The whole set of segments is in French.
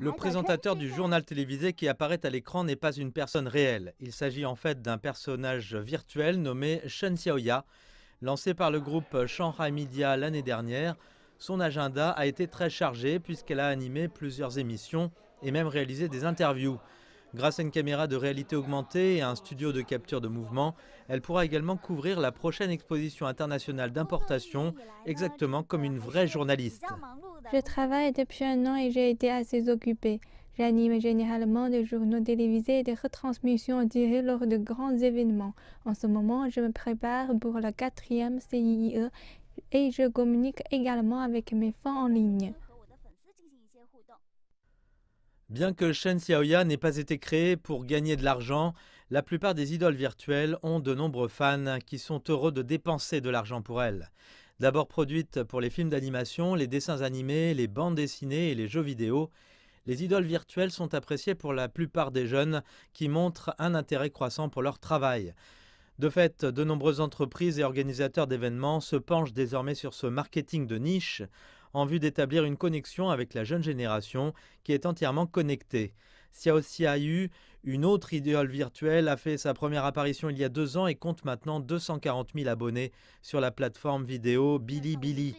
Le présentateur du journal télévisé qui apparaît à l'écran n'est pas une personne réelle. Il s'agit en fait d'un personnage virtuel nommé Shen Xiaoya. Lancé par le groupe Shanghai Media l'année dernière, son agenda a été très chargé puisqu'elle a animé plusieurs émissions et même réalisé des interviews. Grâce à une caméra de réalité augmentée et à un studio de capture de mouvement, elle pourra également couvrir la prochaine exposition internationale d'importation, exactement comme une vraie journaliste. Je travaille depuis un an et j'ai été assez occupée. J'anime généralement des journaux télévisés et des retransmissions en direct lors de grands événements. En ce moment, je me prépare pour la quatrième CIE et je communique également avec mes fans en ligne. Bien que Shen Xiaoya n'ait pas été créée pour gagner de l'argent, la plupart des idoles virtuelles ont de nombreux fans qui sont heureux de dépenser de l'argent pour elles. D'abord produites pour les films d'animation, les dessins animés, les bandes dessinées et les jeux vidéo, les idoles virtuelles sont appréciées pour la plupart des jeunes qui montrent un intérêt croissant pour leur travail. De fait, de nombreuses entreprises et organisateurs d'événements se penchent désormais sur ce marketing de niche en vue d'établir une connexion avec la jeune génération qui est entièrement connectée. Xiao Xiaoyu, une autre idéole virtuelle, a fait sa première apparition il y a deux ans et compte maintenant 240 000 abonnés sur la plateforme vidéo Bilibili.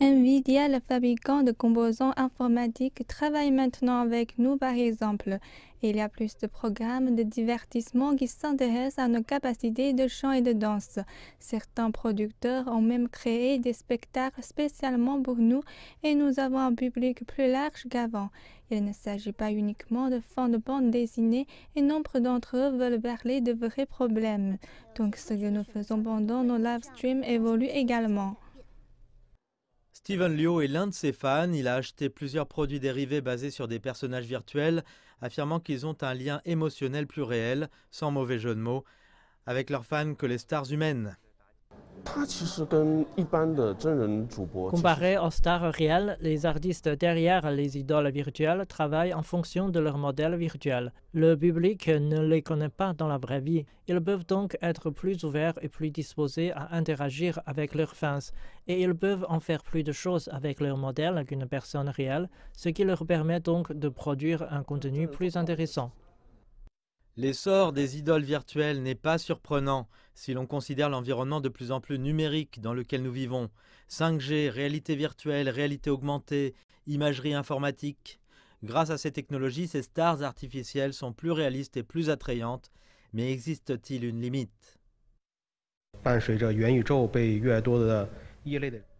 Nvidia, le fabricant de composants informatiques, travaille maintenant avec nous par exemple. Il y a plus de programmes de divertissement qui s'intéressent à nos capacités de chant et de danse. Certains producteurs ont même créé des spectacles spécialement pour nous et nous avons un public plus large qu'avant. Il ne s'agit pas uniquement de fonds de bandes dessinées et nombre d'entre eux veulent parler de vrais problèmes. Donc ce que nous faisons pendant nos live streams évolue également. Steven Liu est l'un de ses fans. Il a acheté plusieurs produits dérivés basés sur des personnages virtuels, affirmant qu'ils ont un lien émotionnel plus réel, sans mauvais jeu de mots, avec leurs fans que les stars humaines. Comparé aux stars réelles, les artistes derrière les idoles virtuelles travaillent en fonction de leur modèle virtuel. Le public ne les connaît pas dans la vraie vie. Ils peuvent donc être plus ouverts et plus disposés à interagir avec leurs fans, et ils peuvent en faire plus de choses avec leur modèle qu'une personne réelle, ce qui leur permet donc de produire un contenu plus intéressant. L'essor des idoles virtuelles n'est pas surprenant si l'on considère l'environnement de plus en plus numérique dans lequel nous vivons. 5G, réalité virtuelle, réalité augmentée, imagerie informatique. Grâce à ces technologies, ces stars artificielles sont plus réalistes et plus attrayantes, mais existe-t-il une limite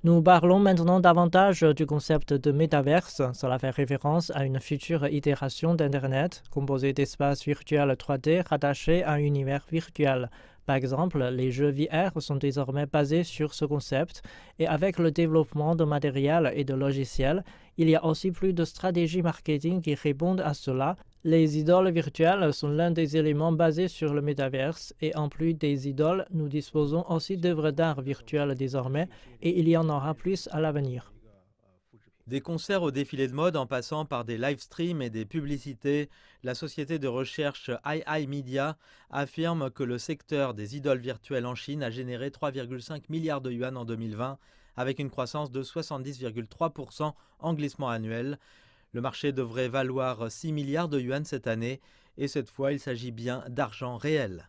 nous parlons maintenant davantage du concept de métaverse. Cela fait référence à une future itération d'Internet composée d'espaces virtuels 3D rattachés à un univers virtuel. Par exemple, les jeux VR sont désormais basés sur ce concept et avec le développement de matériel et de logiciels, il y a aussi plus de stratégies marketing qui répondent à cela les idoles virtuelles sont l'un des éléments basés sur le métavers et en plus des idoles, nous disposons aussi d'œuvres d'art virtuelles désormais et il y en aura plus à l'avenir. Des concerts au défilé de mode en passant par des live streams et des publicités, la société de recherche II Media affirme que le secteur des idoles virtuelles en Chine a généré 3,5 milliards de yuan en 2020 avec une croissance de 70,3% en glissement annuel. Le marché devrait valoir 6 milliards de yuan cette année, et cette fois il s'agit bien d'argent réel.